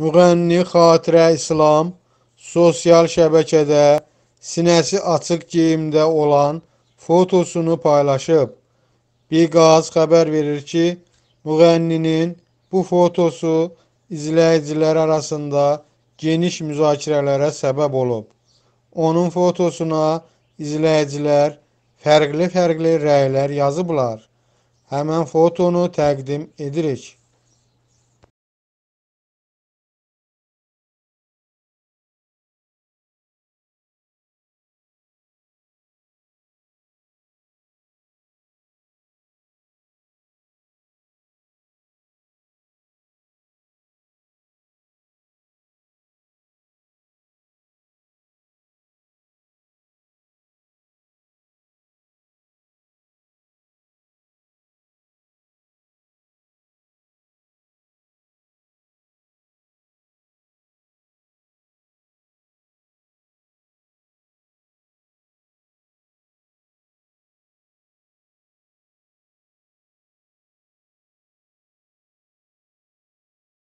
Müğənni Xatirə İslam sosial şəbəkədə sinəsi açıq geyimdə olan fotosunu paylaşıb. Biqaz xəbər verir ki, müğənninin bu fotosu izləyicilər arasında geniş müzakirələrə səbəb olub. Onun fotosuna izləyicilər fərqli-fərqli rəylər yazıblar. Həmən fotonu təqdim edirik.